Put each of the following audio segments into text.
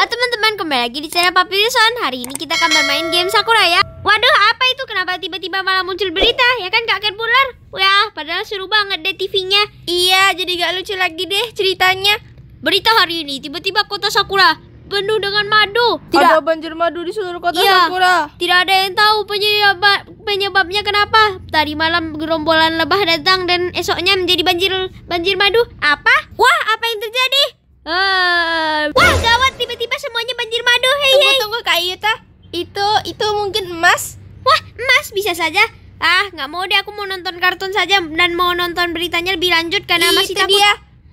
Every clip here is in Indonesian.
Halo teman-teman, kembali lagi di channel Papi Wilson Hari ini kita akan bermain game Sakura ya Waduh, apa itu? Kenapa tiba-tiba malah muncul berita? Ya kan Kak Ken Pular? Wah, padahal seru banget deh TV-nya Iya, jadi gak lucu lagi deh ceritanya Berita hari ini, tiba-tiba kota Sakura penuh dengan madu tidak, Ada banjir madu di seluruh kota iya, Sakura Tidak ada yang tahu penyebab, penyebabnya kenapa Tadi malam gerombolan lebah datang dan esoknya menjadi banjir banjir madu Apa? Wah, saja dan mau nonton beritanya lebih lanjut karena Itu masih takut. dia.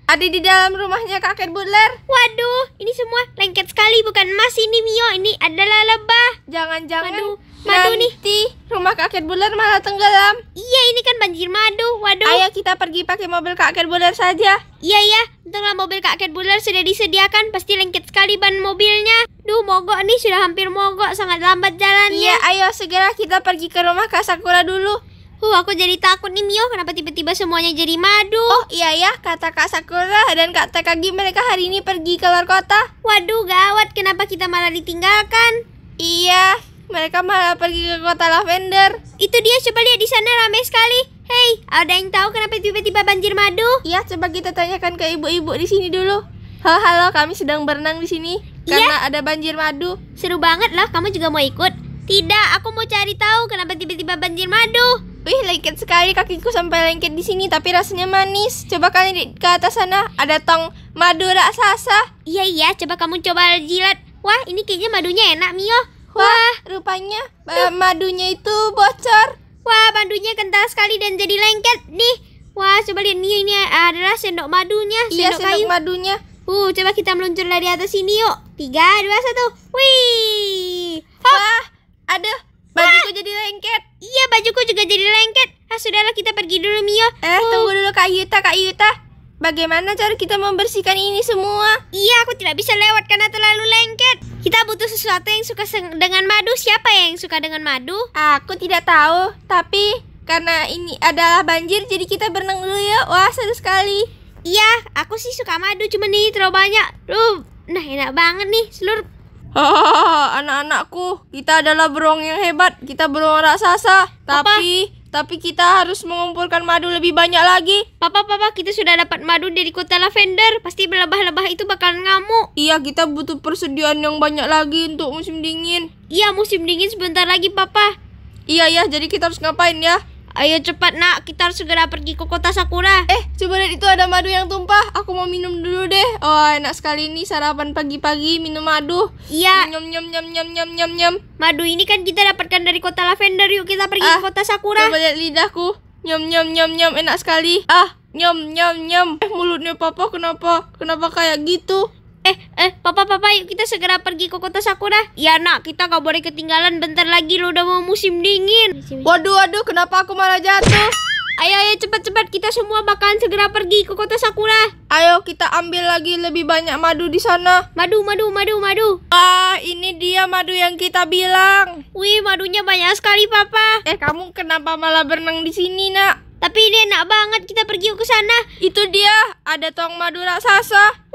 Ada di dalam rumahnya kakek Butler. Waduh, ini semua lengket sekali bukan Mas ini Mio, ini adalah lebah. Jangan-jangan madu, madu nanti nih. rumah kakek Butler malah tenggelam. Iya, ini kan banjir madu. Waduh. Ayo kita pergi pakai mobil kakek Butler saja. Iya iya. untunglah mobil kakek Butler sudah disediakan, pasti lengket sekali ban mobilnya. Duh, mogok nih sudah hampir mogok, sangat lambat jalannya. Iya, ayo segera kita pergi ke rumah Kak Sakura dulu. Huh, aku jadi takut nih Mio, kenapa tiba-tiba semuanya jadi madu? Oh iya ya, kata Kak Sakura dan Kak Takagi mereka hari ini pergi ke luar kota. Waduh gawat, kenapa kita malah ditinggalkan? Iya, mereka malah pergi ke kota lavender. Itu dia, coba lihat di sana ramai sekali. Hei, ada yang tahu kenapa tiba-tiba banjir madu? Iya, coba kita tanyakan ke ibu-ibu di sini dulu. Halo, halo, kami sedang berenang di sini iya. karena ada banjir madu. Seru banget lah, kamu juga mau ikut? Tidak, aku mau cari tahu kenapa tiba-tiba banjir madu. Wih, lengket sekali kakiku sampai lengket di sini, tapi rasanya manis. Coba kalian di, ke atas sana, ada tong madu raksasa. Iya iya, coba kamu coba jilat. Wah, ini kayaknya madunya enak, Mio. Wah, Wah rupanya uh, madunya itu bocor. Wah, madunya kental sekali dan jadi lengket nih. Wah, coba lihat Mio ini adalah sendok madunya, iya, sendok iya, sendok kayu. madunya. Uh, coba kita meluncur dari atas sini yuk. Tiga, dua, satu. Wih. Hop. Wah, aduh Bajuku ah! jadi lengket. Iya, bajuku juga jadi lengket. Ah, sudahlah kita pergi dulu, Mio. Eh, tunggu dulu Kak Yuta, Kak Yuta. Bagaimana cara kita membersihkan ini semua? Iya, aku tidak bisa lewat karena terlalu lengket. Kita butuh sesuatu yang suka dengan madu. Siapa yang suka dengan madu? Aku tidak tahu, tapi karena ini adalah banjir jadi kita berenang dulu ya. Wah, seru sekali. Iya, aku sih suka madu, cuman nih terlalu banyak. Duh, nah enak banget nih. Seluruh Ah, anak-anakku, kita adalah beruang yang hebat. Kita beruang raksasa. Papa. Tapi, tapi kita harus mengumpulkan madu lebih banyak lagi. Papa, papa, kita sudah dapat madu dari kota lavender. Pasti lebah-lebah itu bakal ngamuk. Iya, kita butuh persediaan yang banyak lagi untuk musim dingin. Iya, musim dingin sebentar lagi, papa. Iya, ya. Jadi kita harus ngapain ya? Ayo cepat nak, kita harus segera pergi ke kota Sakura. Eh, coba lihat itu ada madu yang tumpah. Aku mau minum dulu deh. Oh, enak sekali ini sarapan pagi-pagi minum madu. Iya. Nyom nyom nyom nyom nyom nyom nyom Madu ini kan kita dapatkan dari kota lavender. Yuk kita pergi ah, ke kota Sakura. Coba lihat lidahku. Nyom nyom nyom nyom, enak sekali. Ah, nyom nyom nyom Eh, mulutnya papa kenapa? Kenapa kayak gitu? Eh, eh, papa, papa, yuk kita segera pergi ke kota Sakura. Ya nak, kita gak boleh ketinggalan. Bentar lagi lo udah mau musim dingin. Iya waduh, waduh, kenapa aku malah jatuh? Ayo, ayo, cepat-cepat. Kita semua bakalan segera pergi ke kota Sakura. Ayo, kita ambil lagi lebih banyak madu di sana. Madu, madu, madu, madu. Wah, ini dia madu yang kita bilang. Wih, madunya banyak sekali, papa. Eh, kamu kenapa malah berenang di sini, nak? Tapi ini enak banget kita pergi ke sana. Itu dia, ada tong madu raksasa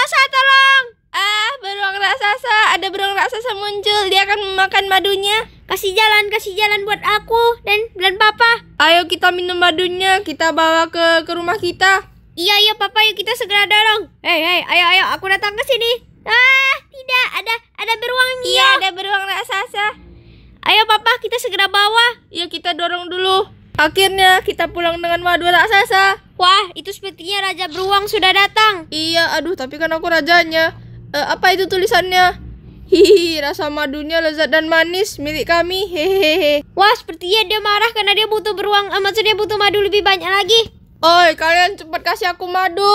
raksasa tolong ah beruang raksasa ada beruang raksasa muncul dia akan memakan madunya kasih jalan kasih jalan buat aku dan dan papa ayo kita minum madunya kita bawa ke ke rumah kita iya iya papa yuk kita segera dorong hei hei ayo ayo aku datang ke sini ah tidak ada ada beruang iya ada beruang raksasa ayo papa kita segera bawa ya kita dorong dulu akhirnya kita pulang dengan madu raksasa Wah, itu sepertinya Raja Beruang sudah datang. Iya, aduh, tapi kan aku rajanya. Uh, apa itu tulisannya? Hihi, rasa madunya lezat dan manis milik kami. Hehehe. Wah, sepertinya dia marah karena dia butuh beruang. Uh, maksudnya butuh madu lebih banyak lagi. Oi, kalian cepat kasih aku madu.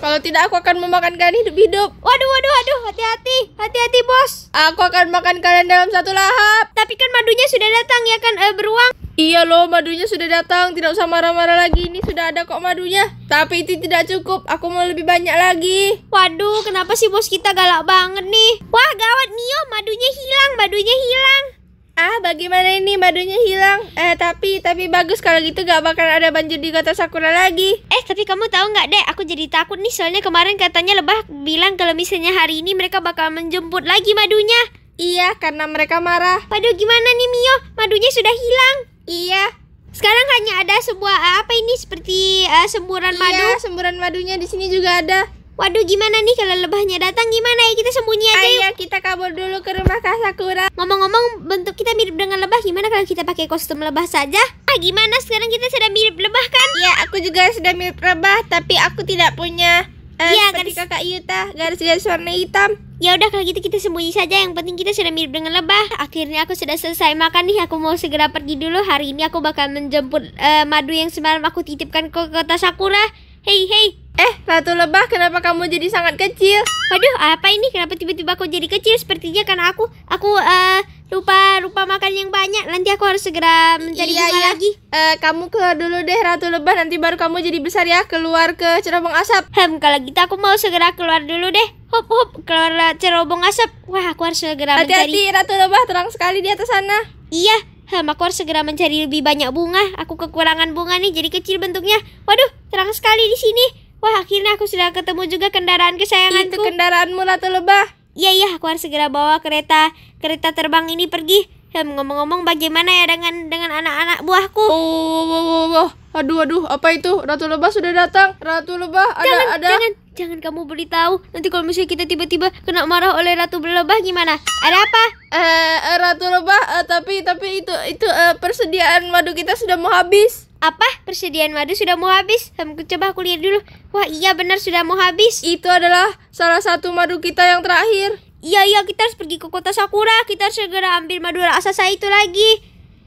Kalau tidak aku akan memakan kalian hidup-hidup. Waduh, waduh, waduh, hati-hati, hati-hati bos. Aku akan makan kalian dalam satu lahap. Tapi kan madunya sudah datang ya kan eh, beruang. Iya loh, madunya sudah datang. Tidak usah marah-marah lagi. Ini sudah ada kok madunya. Tapi itu tidak cukup. Aku mau lebih banyak lagi. Waduh, kenapa sih bos kita galak banget nih? Wah, gawat Mio, madunya hilang, madunya hilang. Ah, bagaimana ini madunya hilang? Eh, tapi tapi bagus kalau gitu gak bakal ada banjir di kota Sakura lagi. Eh, tapi kamu tahu nggak deh, aku jadi takut nih soalnya kemarin katanya lebah bilang kalau misalnya hari ini mereka bakal menjemput lagi madunya. Iya, karena mereka marah. padahal gimana nih Mio? Madunya sudah hilang. Iya. Sekarang hanya ada sebuah apa ini seperti uh, semburan iya, madu. Iya, semburan madunya di sini juga ada. Waduh gimana nih kalau lebahnya datang gimana ya kita sembunyi aja Ayo yuk. kita kabur dulu ke rumah Kak Sakura Ngomong-ngomong bentuk kita mirip dengan lebah gimana kalau kita pakai kostum lebah saja Ah gimana sekarang kita sudah mirip lebah kan Iya aku juga sudah mirip lebah tapi aku tidak punya eh, ya, seperti garis... kakak Yuta garis-garis warna hitam Ya udah kalau gitu kita sembunyi saja yang penting kita sudah mirip dengan lebah. Akhirnya aku sudah selesai makan nih, aku mau segera pergi dulu. Hari ini aku bakal menjemput uh, madu yang semalam aku titipkan ke kota Sakura. Hei hei, Eh, Ratu Lebah, kenapa kamu jadi sangat kecil? Waduh, apa ini? Kenapa tiba-tiba aku jadi kecil? Sepertinya karena aku, aku uh, lupa lupa makan yang banyak. Nanti aku harus segera mencari iya, iya. lagi. Uh, kamu keluar dulu deh, Ratu Lebah. Nanti baru kamu jadi besar ya, keluar ke cerobong asap. Hem, kalau gitu aku mau segera keluar dulu deh. Hop, hop, keluar cerobong asap. Wah, aku harus segera Hati -hati, mencari. Hati-hati, Ratu Lebah. Terang sekali di atas sana. Iya, hem aku harus segera mencari lebih banyak bunga. Aku kekurangan bunga nih, jadi kecil bentuknya. Waduh, terang sekali di sini. Wah, akhirnya aku sudah ketemu juga kendaraan kesayanganku. Itu kendaraanmu, Ratu Lebah. Iya, iya, aku harus segera bawa kereta kereta terbang ini pergi. Ngomong-ngomong, bagaimana ya dengan dengan anak-anak buahku? Oh, oh, oh, oh, aduh, aduh, apa itu? Ratu Lebah sudah datang. Ratu Lebah, ada, jangan, ada. Jangan, jangan kamu beritahu. Nanti kalau misalnya kita tiba-tiba kena marah oleh Ratu Lebah gimana? Ada apa? Eh, eh Ratu Lebah, eh, tapi tapi itu itu eh, persediaan madu kita sudah mau habis apa persediaan madu sudah mau habis? Aku coba aku lihat dulu. Wah iya benar sudah mau habis. Itu adalah salah satu madu kita yang terakhir. Iya iya kita harus pergi ke kota Sakura. Kita harus segera ambil madu raksasa itu lagi.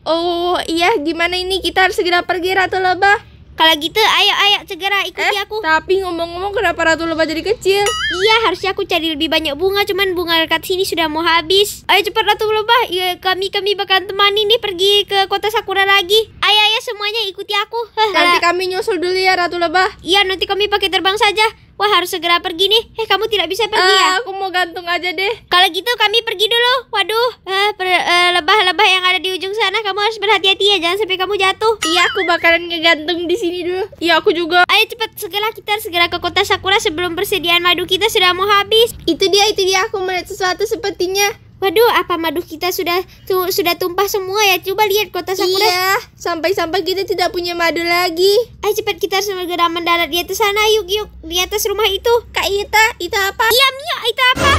Oh iya gimana ini kita harus segera pergi Ratu Lebah. Kalau gitu ayo ayo segera ikuti eh, aku. Tapi ngomong-ngomong kenapa Ratu Lebah jadi kecil? Iya, harusnya aku cari lebih banyak bunga, cuman bunga dekat sini sudah mau habis. Ayo cepat Ratu Lebah, ya, kami kami bakal temani nih pergi ke kota Sakura lagi. Ayo ayo semuanya ikuti aku. Nanti kami nyusul dulu ya Ratu Lebah. Iya, nanti kami pakai terbang saja. Wah harus segera pergi nih. Eh kamu tidak bisa pergi uh, ya? Aku mau gantung aja deh. Kalau gitu kami pergi dulu. Waduh, eh, eh, lebah-lebah uh, yang ada di ujung sana kamu harus berhati-hati ya jangan sampai kamu jatuh aku bakalan ngegantung di sini dulu. Iya, aku juga. Ayo cepat segera kita segera ke kota Sakura sebelum persediaan madu kita sudah mau habis. Itu dia, itu dia. Aku melihat sesuatu sepertinya. Waduh, apa madu kita sudah tu, sudah tumpah semua ya? Coba lihat kota Sakura. Iya, sampai-sampai kita tidak punya madu lagi. Ayo cepat kita segera mendarat di atas sana. Yuk, yuk, di atas rumah itu. Kak Ita, itu apa? Iya, Mio, itu apa?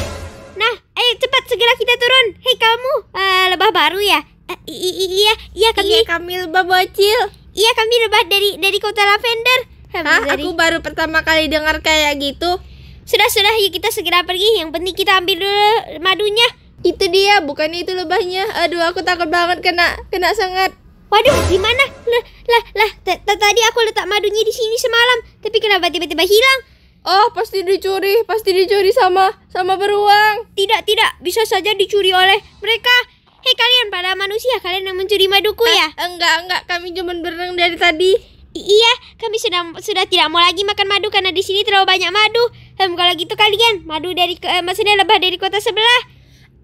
Nah, ayo cepat segera kita turun. Hei kamu, uh, lebah baru ya? iya iya kami iya kami lebah bocil iya kami lebah dari dari kota lavender Hah, dari... aku baru pertama kali dengar kayak gitu sudah sudah yuk kita segera pergi yang penting kita ambil dulu madunya itu dia bukan itu lebahnya aduh aku takut banget kena kena sangat waduh gimana lah lah lah tadi aku letak madunya di sini semalam tapi kenapa tiba-tiba hilang Oh, pasti dicuri, pasti dicuri sama sama beruang. Tidak, tidak, bisa saja dicuri oleh mereka. Hei eh, kalian para manusia, kalian yang mencuri maduku ya? Eh, enggak, enggak, kami cuma berenang dari tadi. I iya, kami sudah sudah tidak mau lagi makan madu karena di sini terlalu banyak madu. Hmm, kalau gitu kalian, madu dari eh, maksudnya lebah dari kota sebelah.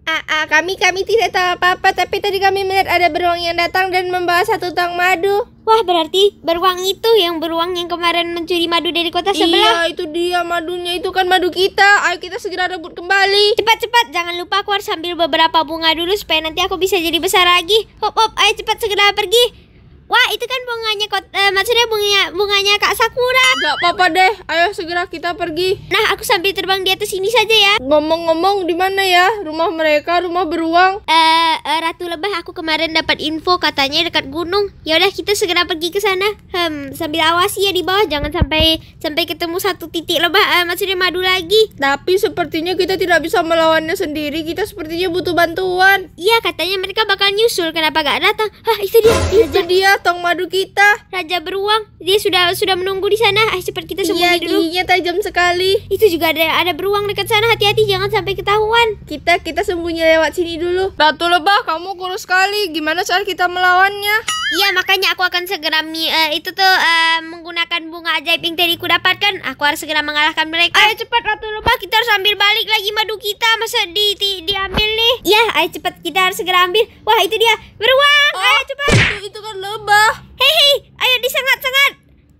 Aa ah, ah, kami kami tidak tahu apa-apa, tapi tadi kami melihat ada beruang yang datang dan membawa satu tong madu. Wah, berarti beruang itu yang beruang yang kemarin mencuri madu dari kota sebelah. Iya, itu dia madunya. Itu kan madu kita. Ayo kita segera rebut kembali. Cepat-cepat, jangan lupa aku harus ambil beberapa bunga dulu supaya nanti aku bisa jadi besar lagi. Hop hop, ayo cepat segera pergi. Wah itu kan bunganya kot, uh, maksudnya bunganya bunganya Kak Sakura. Gak apa-apa deh, ayo segera kita pergi. Nah aku sambil terbang di atas sini saja ya. Ngomong-ngomong di mana ya rumah mereka, rumah beruang? Eh uh, uh, Ratu Lebah aku kemarin dapat info katanya dekat gunung. Ya udah kita segera pergi ke sana. Hmm sambil awasi ya di bawah jangan sampai sampai ketemu satu titik lebah uh, maksudnya madu lagi. Tapi sepertinya kita tidak bisa melawannya sendiri. Kita sepertinya butuh bantuan. Iya katanya mereka bakal nyusul kenapa gak datang? Hah itu dia. Itu dia tong madu kita. Raja beruang, dia sudah sudah menunggu di sana. Ayo ah, cepat kita sembunyi iya, dulu. Iya, tajam sekali. Itu juga ada ada beruang dekat sana. Hati-hati jangan sampai ketahuan. Kita kita sembunyi lewat sini dulu. Batu lebah, kamu kurus sekali. Gimana cara kita melawannya? Iya makanya aku akan segera mi uh, itu tuh uh, menggunakan bunga ajaib yang tadi aku dapatkan. Aku harus segera mengalahkan mereka. Ayo cepat Ratu Lebah kita harus ambil balik lagi madu kita masa di, di diambil nih. Iya ayo cepat kita harus segera ambil. Wah itu dia beruang. Oh, ayo cepat. Itu, itu kan lebah. Hei hei ayo disengat-sengat.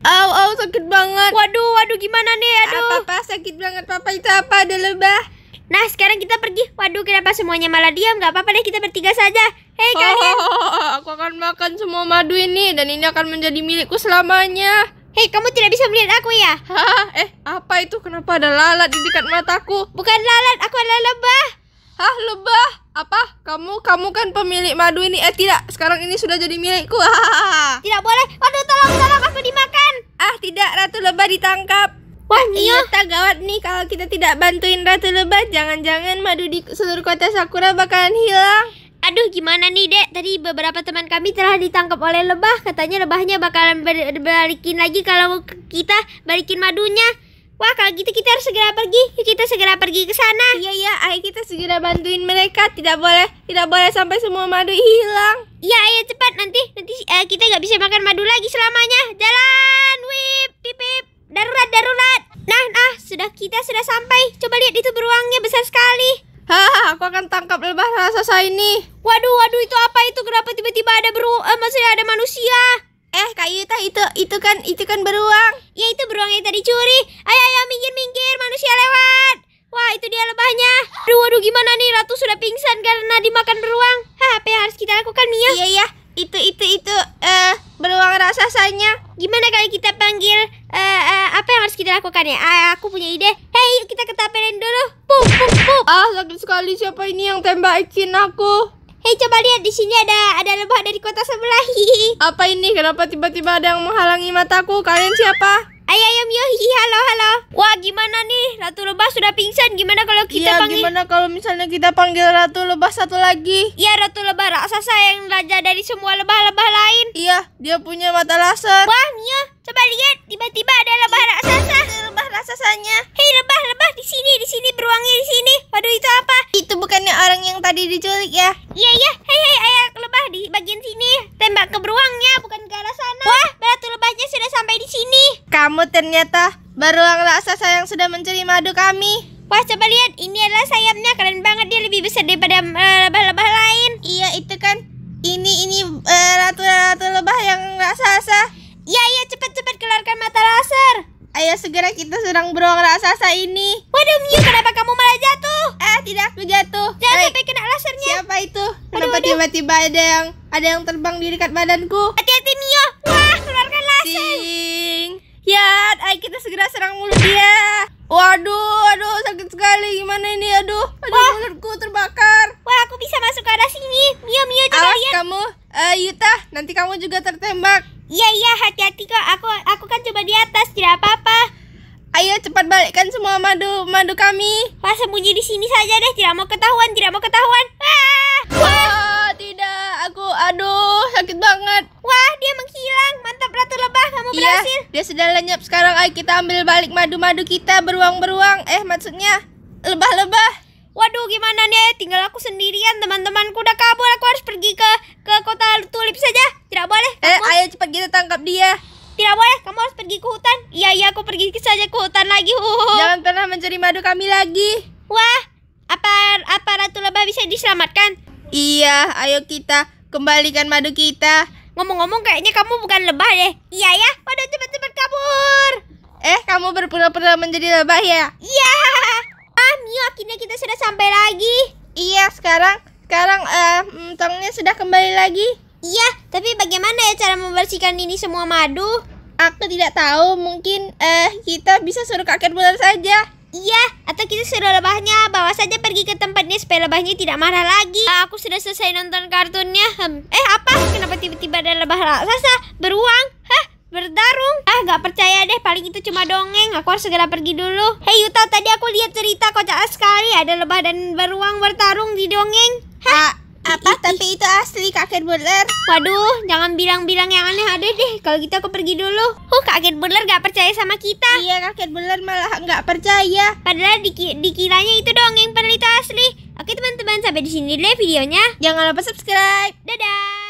Aw aw sakit banget. Waduh waduh gimana nih aduh. Apa apa sakit banget papa itu apa ada lebah. Nah sekarang kita pergi. Waduh kenapa semuanya malah diam? Gak apa-apa deh kita bertiga saja. Hei kalian, aku akan makan semua madu ini dan ini akan menjadi milikku selamanya. Hei, kamu tidak bisa melihat aku ya? Hah? Eh, apa itu? Kenapa ada lalat di dekat mataku? Bukan lalat, aku adalah lebah. Hah, lebah? Apa? Kamu kamu kan pemilik madu ini. Eh, tidak. Sekarang ini sudah jadi milikku. tidak boleh. Waduh, tolong, tolong aku dimakan. Ah, tidak. Ratu lebah ditangkap. Wah, eh, iya. tak gawat nih kalau kita tidak bantuin Ratu Lebah. Jangan-jangan madu di seluruh kota Sakura bakalan hilang. Aduh gimana nih dek Tadi beberapa teman kami telah ditangkap oleh lebah Katanya lebahnya bakalan balikin lagi Kalau kita balikin madunya Wah kalau gitu kita harus segera pergi Yuk kita segera pergi ke sana Iya iya ayo kita segera bantuin mereka Tidak boleh tidak boleh sampai semua madu hilang Iya ayo iya. cepat nanti nanti uh, kita nggak bisa makan madu lagi selamanya Jalan wip pip pip Darurat darurat Nah nah sudah kita sudah sampai Coba lihat itu beruangnya besar sekali Hah, aku akan tangkap lebah raksasa ini. Waduh, waduh, itu apa itu? Kenapa tiba-tiba ada beru? Eh, maksudnya ada manusia? Eh, Kak Yuta, itu itu kan itu kan beruang. Ya itu beruang yang tadi curi. Ayo, ayo, minggir, minggir, manusia lewat. Wah, itu dia lebahnya. Aduh, waduh, gimana nih? Ratu sudah pingsan karena dimakan beruang. Hah, apa yang harus kita lakukan, Mia? Iya, iya. Itu, itu, itu, eh, uh, beruang raksasanya. Gimana kalau kita panggil ya Ah, aku punya ide. Hei, kita ketapelin dulu. Pum pum pum Ah, sakit sekali. Siapa ini yang tembakin aku? Hei, coba lihat di sini ada ada lebah dari kota sebelah. Apa ini? Kenapa tiba-tiba ada yang menghalangi mataku? Kalian siapa? Ayo, ayo, Yohi, halo, halo. Wah, gimana nih? Ratu Lebah sudah pingsan. Gimana kalau kita ya, panggil? gimana kalau misalnya kita panggil Ratu Lebah satu lagi? Iya, Ratu Lebah raksasa yang raja dari semua lebah-lebah lain. Iya, dia punya mata laser. Wah, mencuri madu kami. Wah, coba lihat. Ini adalah sayapnya. Keren banget. Dia lebih besar daripada eh, lebah-lebah uh, lain. Iya, itu kan. Ini, ini eh, ratu-ratu uh, lebah yang raksasa. Iya, iya. Cepat-cepat keluarkan mata laser. Ayo segera kita serang beruang raksasa ini. Waduh, Miu. Kenapa kamu malah jatuh? Ah, tidak. Aku jatuh. Jangan Ay, sampai kena lasernya. Siapa itu? Kenapa tiba-tiba ada yang ada yang terbang di dekat badanku? Hati-hati, Mio. Wah, keluarkan laser. Ding. Ya, ayo kita segera serang mulut dia. Waduh, aduh sakit sekali. Gimana ini? Aduh, aduh Wah. mulutku terbakar. Wah, aku bisa masuk ke arah sini. Mio, Mio juga Awas lihat. kamu, uh, Yuta, nanti kamu juga tertembak. Iya, iya, hati-hati kok. Aku aku kan coba di atas, tidak apa-apa. Ayo cepat balikkan semua madu madu kami. Wah, sembunyi di sini saja deh, tidak mau ketahuan, tidak mau ketahuan. Dia sudah lenyap. Sekarang ayo kita ambil balik madu-madu kita beruang-beruang. Eh, maksudnya lebah-lebah. Waduh, gimana nih? Eh, tinggal aku sendirian, teman-temanku udah kabur. Aku harus pergi ke ke kota tulip saja. Tidak boleh. Eh, kamu... Eh, ayo cepat kita tangkap dia. Tidak boleh, kamu harus pergi ke hutan. Iya, iya, aku pergi saja ke hutan lagi. Uhuh. Jangan pernah mencuri madu kami lagi. Wah, apa apa Ratu Lebah bisa diselamatkan? Iya, ayo kita kembalikan madu kita. Ngomong-ngomong kayaknya kamu bukan lebah deh. Iya ya, Pada cepat-cepat kabur. Eh, kamu berpura-pura menjadi lebah ya? Iya. Ah, Mio, akhirnya kita sudah sampai lagi. Iya, sekarang sekarang eh uh, tongnya sudah kembali lagi. Iya, tapi bagaimana ya cara membersihkan ini semua madu? Aku tidak tahu, mungkin eh uh, kita bisa suruh kakek bulan saja. Iya, atau kita suruh lebahnya bawa saja pergi ke tempatnya supaya lebahnya tidak marah lagi. Ah, aku sudah selesai nonton kartunnya. Eh, apa? Kenapa tiba-tiba ada lebah raksasa beruang? Hah? Berdarung? Ah, nggak percaya deh. Paling itu cuma dongeng. Aku harus segera pergi dulu. Hei Yuta, tadi aku lihat cerita kocak sekali. Ada lebah dan beruang bertarung di dongeng. Hah? Ah, apa? Tapi itu asli kaget Butler. Waduh, jangan bilang-bilang yang aneh-aneh deh. Kalau gitu aku pergi dulu. Huh, kaget Butler gak percaya sama kita. Iya, kaget Butler malah gak percaya. Padahal diki dikiranya itu dong yang penelitian asli. Oke teman-teman, sampai di sini deh ya videonya. Jangan lupa subscribe. Dadah!